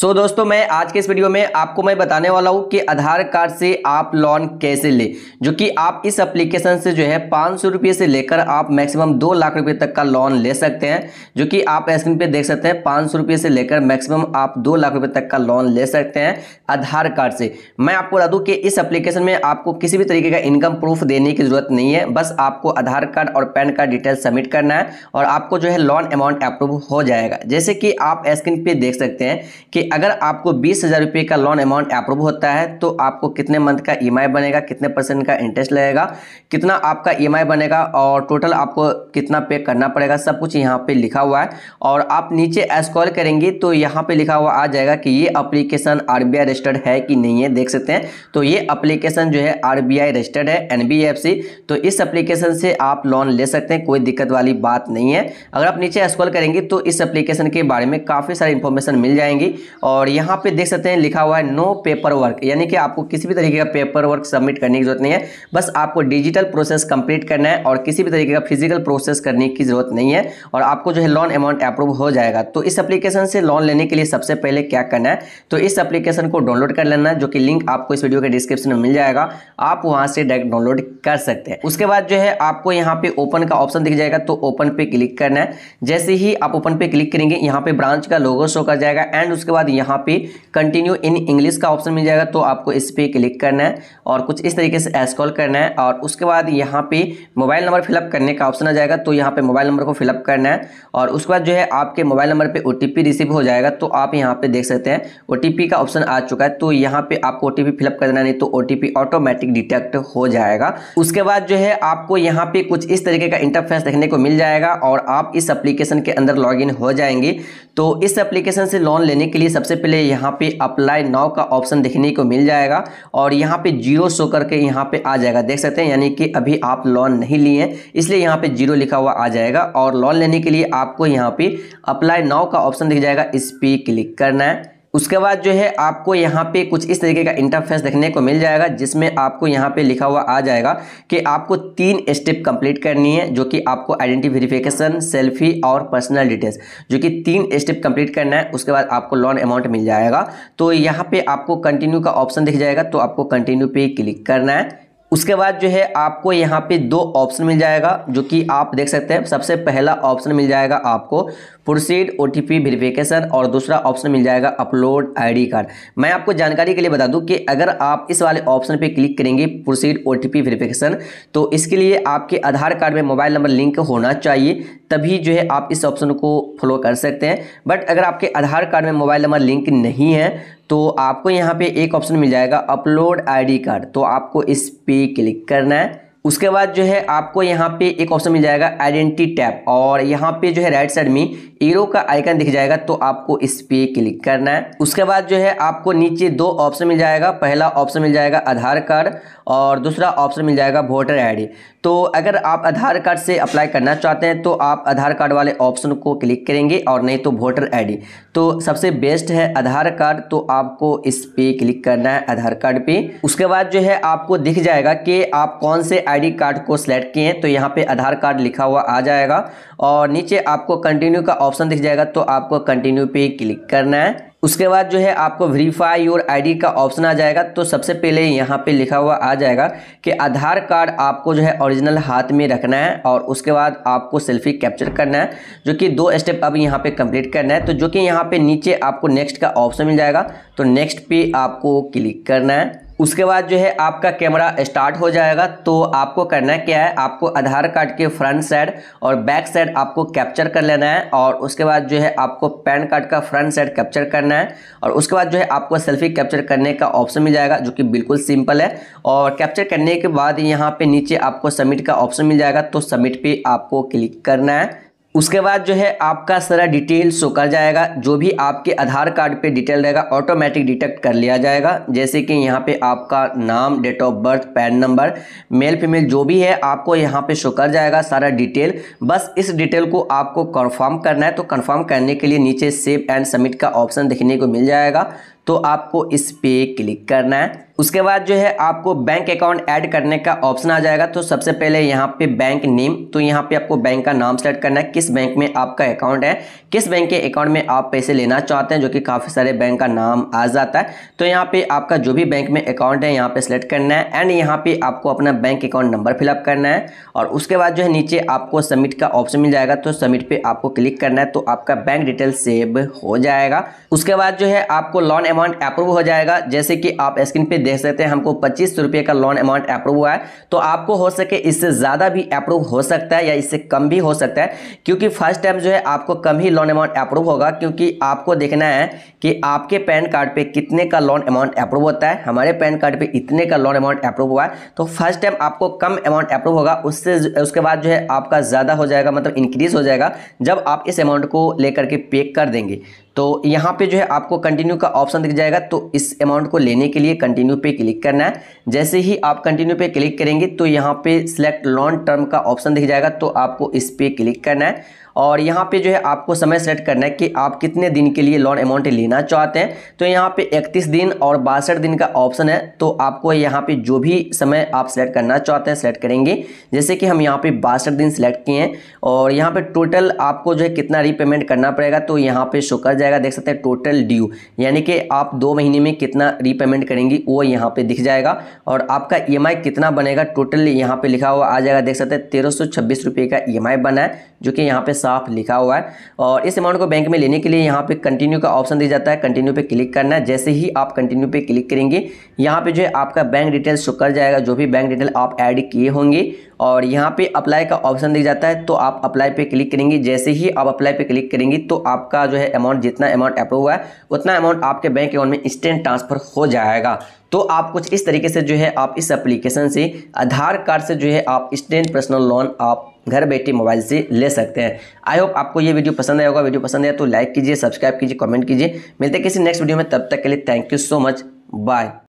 सो so, दोस्तों मैं आज के इस वीडियो में आपको मैं बताने वाला हूँ कि आधार कार्ड से आप लोन कैसे लें जो कि आप इस एप्लीकेशन से जो है पाँच सौ रुपये से लेकर आप मैक्सिमम दो लाख रुपए तक का लोन ले सकते हैं जो कि आप स्क्रीन पे देख सकते हैं पाँच सौ रुपये से लेकर मैक्सिमम आप दो लाख रुपये तक का लोन ले सकते हैं आधार कार्ड से मैं आपको बता दूँ कि इस अप्लीकेशन में आपको किसी भी तरीके का इनकम प्रूफ देने की जरूरत नहीं है बस आपको आधार कार्ड और पैन कार्ड डिटेल सबमिट करना है और आपको जो है लोन अमाउंट अप्रूव हो जाएगा जैसे कि आप स्क्रीन पर देख सकते हैं कि अगर आपको बीस हज़ार रुपये का लोन अमाउंट अप्रूव होता है तो आपको कितने मंथ का ई e बनेगा कितने परसेंट का इंटरेस्ट लगेगा कितना आपका ई e बनेगा और टोटल आपको कितना पे करना पड़ेगा सब कुछ यहाँ पे लिखा हुआ है और आप नीचे एस्कॉल करेंगे तो यहाँ पे लिखा हुआ आ जाएगा कि ये अप्लीकेशन आर रजिस्टर्ड है कि नहीं है देख सकते हैं तो ये अप्लीकेशन जो है आर रजिस्टर्ड है एन तो इस अप्लीकेशन से आप लोन ले सकते हैं कोई दिक्कत वाली बात नहीं है अगर आप नीचे स्क्रॉल करेंगे तो इस एप्लीकेशन के बारे में काफ़ी सारी इन्फॉर्मेशन मिल जाएंगी और यहाँ पे देख सकते हैं लिखा हुआ है नो पेपर वर्क यानी कि आपको किसी भी तरीके का पेपर वर्क सबमिट करने की जरूरत नहीं है बस आपको डिजिटल प्रोसेस कंप्लीट करना है और किसी भी तरीके का फिजिकल प्रोसेस करने की जरूरत नहीं है और आपको जो है लोन अमाउंट अप्रूव हो जाएगा तो इस अप्लीकेशन से लोन लेने के लिए सबसे पहले क्या करना है तो इस एप्लीकेशन को डाउनलोड कर लेना जो कि लिंक आपको इस वीडियो के डिस्क्रिप्शन में मिल जाएगा आप वहाँ से डायरेक्ट डाउनलोड कर सकते हैं उसके बाद जो है आपको यहाँ पे ओपन का ऑप्शन दिख जाएगा तो ओपन पे क्लिक करना है जैसे ही आप ओपन पे क्लिक करेंगे यहाँ पे ब्रांच का लोगो शो कर जाएगा एंड उसके बाद बाद यहाँ पे कंटिन्यू इन इंग्लिश का ऑप्शन मिल जाएगा तो आपको इस पर क्लिक करना है और कुछ इस तरीके से एस कॉल करना है और उसके बाद यहाँ पे मोबाइल नंबर फिलअप करने का ऑप्शन आ जाएगा तो यहाँ पे मोबाइल नंबर को फिलअप करना है और उसके बाद जो है आपके मोबाइल नंबर पर ओ रिसीव हो जाएगा तो आप यहाँ पर देख सकते हैं ओ का ऑप्शन आ चुका है तो यहाँ पर आपको ओ फिलअप करना नहीं तो ओ ऑटोमेटिक डिटेक्ट हो जाएगा उसके बाद जो है आपको यहाँ पर कुछ इस तरीके का इंटरफेस देखने को मिल जाएगा और आप इस एप्लीकेशन के अंदर लॉग हो जाएंगे तो इस एप्लीकेशन से लोन लेने के लिए चलिए सबसे पहले यहाँ पे अप्लाई नाव का ऑप्शन देखने को मिल जाएगा और यहाँ पे जीरो शो करके यहाँ पे आ जाएगा देख सकते हैं यानी कि अभी आप लोन नहीं लिए हैं इसलिए यहाँ पे जीरो लिखा हुआ आ जाएगा और लोन लेने के लिए आपको यहाँ पे अप्लाई नाव का ऑप्शन दिख जाएगा इस पर क्लिक करना है उसके बाद जो है आपको यहाँ पे कुछ इस तरीके का इंटरफेस देखने को मिल जाएगा जिसमें आपको यहाँ पे लिखा हुआ आ जाएगा कि आपको तीन स्टेप कंप्लीट करनी है जो कि आपको आइडेंटिटी वेरिफिकेशन सेल्फी और पर्सनल डिटेल्स जो कि तीन स्टेप कंप्लीट करना है उसके बाद आपको लोन अमाउंट मिल जाएगा तो यहाँ पे आपको कंटिन्यू का ऑप्शन दिख जाएगा तो आपको कंटिन्यू पे क्लिक करना है उसके बाद जो है आपको यहाँ पे दो ऑप्शन मिल जाएगा जो कि आप देख सकते हैं सबसे पहला ऑप्शन मिल जाएगा आपको proceed O T P verification और दूसरा ऑप्शन मिल जाएगा अपलोड आईडी कार्ड मैं आपको जानकारी के लिए बता दूं कि अगर आप इस वाले ऑप्शन पे क्लिक करेंगे proceed O T P verification तो इसके लिए आपके आधार कार्ड में मोबाइल नंबर लिंक होना चाहिए तभी जो है आप इस ऑप्शन को फॉलो कर सकते हैं बट अगर आपके आधार कार्ड में मोबाइल नंबर लिंक नहीं है तो आपको यहाँ पे एक ऑप्शन मिल जाएगा अपलोड आईडी कार्ड तो आपको इस पे क्लिक करना है उसके बाद जो है आपको यहाँ पे एक ऑप्शन मिल जाएगा आइडेंटिटी टैब और यहाँ पे जो है राइट साइड में एरो का आइकन दिख जाएगा तो आपको इस पे क्लिक करना है उसके बाद जो है आपको नीचे दो ऑप्शन मिल जाएगा पहला ऑप्शन मिल जाएगा आधार कार्ड और दूसरा ऑप्शन मिल जाएगा वोटर आई तो अगर आप आधार कार्ड से अप्लाई करना चाहते हैं तो आप आधार कार्ड वाले ऑप्शन को क्लिक करेंगे और नहीं तो वोटर आई तो सबसे बेस्ट है आधार कार्ड तो आपको इस पे क्लिक करना है आधार कार्ड पे उसके बाद जो है आपको दिख जाएगा कि आप कौन से आई आईडी कार्ड को सिलेक्ट किए तो यहाँ पे आधार कार्ड लिखा हुआ आ जाएगा और नीचे आपको कंटिन्यू का ऑप्शन दिख जाएगा तो आपको कंटिन्यू पे क्लिक करना है उसके बाद जो है आपको वेरीफाई योर आईडी का ऑप्शन आ जाएगा तो सबसे पहले यहाँ पे लिखा हुआ आ जाएगा कि आधार कार्ड आपको जो है ओरिजिनल हाथ में रखना है और उसके बाद आपको सेल्फी कैप्चर करना है जो कि दो स्टेप अब यहाँ पे कंप्लीट करना है तो जो कि यहाँ पे नीचे आपको नेक्स्ट का ऑप्शन मिल जाएगा तो नेक्स्ट पे आपको क्लिक करना है उसके बाद जो है आपका कैमरा स्टार्ट हो जाएगा तो आपको करना क्या है आपको आधार कार्ड के फ्रंट साइड और बैक साइड आपको कैप्चर कर लेना है और उसके बाद जो है आपको पैन कार्ड का फ्रंट साइड कैप्चर करना है और उसके बाद जो है आपको सेल्फी कैप्चर करने का ऑप्शन मिल जाएगा जो कि बिल्कुल सिंपल है और कैप्चर करने के बाद यहाँ पर नीचे आपको सबमिट का ऑप्शन मिल जाएगा तो सबमिट पर आपको क्लिक करना है उसके बाद जो है आपका सारा डिटेल शो कर जाएगा जो भी आपके आधार कार्ड पे डिटेल रहेगा ऑटोमेटिक डिटेक्ट कर लिया जाएगा जैसे कि यहाँ पे आपका नाम date of birth PAN number male female जो भी है आपको यहाँ पे शो कर जाएगा सारा डिटेल बस इस डिटेल को आपको कन्फर्म करना है तो कन्फर्म करने के लिए नीचे सेव एंड सबमिट का ऑप्शन देखने को मिल जाएगा तो आपको इस पे क्लिक करना है उसके बाद जो है आपको बैंक अकाउंट ऐड करने का ऑप्शन आ जाएगा तो सबसे पहले यहाँ पे बैंक नेम तो यहाँ पे आपको बैंक का नाम सेलेक्ट करना है किस बैंक में आपका अकाउंट है किस बैंक के अकाउंट में आप पैसे लेना चाहते हैं जो कि काफ़ी सारे बैंक का नाम आ जाता है तो यहाँ पे आपका जो भी बैंक में अकाउंट है यहाँ पे सेलेक्ट करना है एंड यहाँ पे आपको अपना बैंक अकाउंट नंबर फिलअप करना है और उसके बाद जो है नीचे आपको सबमिट का ऑप्शन मिल जाएगा तो सबमिट पर आपको क्लिक करना है तो आपका बैंक डिटेल सेव हो जाएगा उसके बाद जो है आपको लोन अमाउंट अप्रूव हो जाएगा जैसे कि आप स्क्रीन पे देख सकते हैं हमको पच्चीस रुपये का लोन अमाउंट अप्रूव हुआ है तो आपको हो सके इससे ज़्यादा भी अप्रूव हो सकता है या इससे कम भी हो सकता है क्योंकि फर्स्ट टाइम जो है आपको कम ही लोन अमाउंट अप्रूव होगा क्योंकि आपको देखना है कि आपके पैन कार्ड पर कितने का लोन अमाउंट अप्रूव होता है हमारे पैन कार्ड पर इतने का लोन अमाउंट अप्रूव हुआ है तो फर्स्ट टाइम आपको कम अमाउंट अप्रूव होगा उससे उसके बाद जो है आपका ज़्यादा हो जाएगा मतलब इंक्रीज़ हो जाएगा जब आप इस अमाउंट को लेकर के पे कर देंगे तो यहाँ पे जो है आपको कंटिन्यू का ऑप्शन दिख जाएगा तो इस अमाउंट को लेने के लिए कंटिन्यू पे क्लिक करना है जैसे ही आप कंटिन्यू पे क्लिक करेंगे तो यहाँ पे सिलेक्ट लॉन्ग टर्म का ऑप्शन दिख जाएगा तो आपको इस पर क्लिक करना है और यहाँ पे जो है आपको समय सेट करना है कि आप कितने दिन के लिए लोन अमाउंट लेना चाहते हैं तो यहाँ पे 31 दिन और बासठ दिन का ऑप्शन है तो आपको यहाँ पे जो भी समय आप सेलेक्ट करना चाहते हैं सेलेक्ट करेंगे जैसे कि हम यहाँ पे बासठ दिन सेलेक्ट किए हैं और यहाँ पे टोटल आपको जो है कितना रीपेमेंट करना पड़ेगा तो यहाँ पर शो कर जाएगा देख सकते हैं टोटल ड्यू यानी कि आप दो महीने में कितना रीपेमेंट करेंगी वो यहाँ पर दिख जाएगा और आपका ई e कितना बनेगा टोटल यहाँ पर लिखा हुआ आ जाएगा देख सकते हैं तेरह का ई e बना है जो कि यहाँ पर साफ लिखा हुआ है और इस अमाउंट को बैंक में लेने के लिए यहाँ पे कंटिन्यू का ऑप्शन दिया जाता है कंटिन्यू पे क्लिक करना है जैसे ही आप कंटिन्यू पे क्लिक करेंगे यहाँ पे जो है आपका बैंक डिटेल शो कर जाएगा जो भी बैंक डिटेल आप ऐड किए होंगे और यहाँ पे अप्लाई का ऑप्शन दिया जाता है तो आप अप्लाई पे क्लिक करेंगे जैसे ही आप अप्लाई पे क्लिक करेंगे तो आपका जो है अमाउंट जितना अमाउंट अप्रूव हुआ है उतना अमाउंट आपके बैंक अकाउंट में इंस्टेंट ट्रांसफर हो जाएगा तो आप कुछ इस तरीके से जो है आप इस एप्लीकेशन से आधार कार्ड से जो है आप इंस्टेंट पर्सनल लोन आप घर बैठे मोबाइल से ले सकते हैं आई होप आपको ये वीडियो पसंद आया होगा वीडियो पसंद आया तो लाइक कीजिए सब्सक्राइब कीजिए कमेंट कीजिए मिलते हैं किसी नेक्स्ट वीडियो में तब तक के लिए thank you so much bye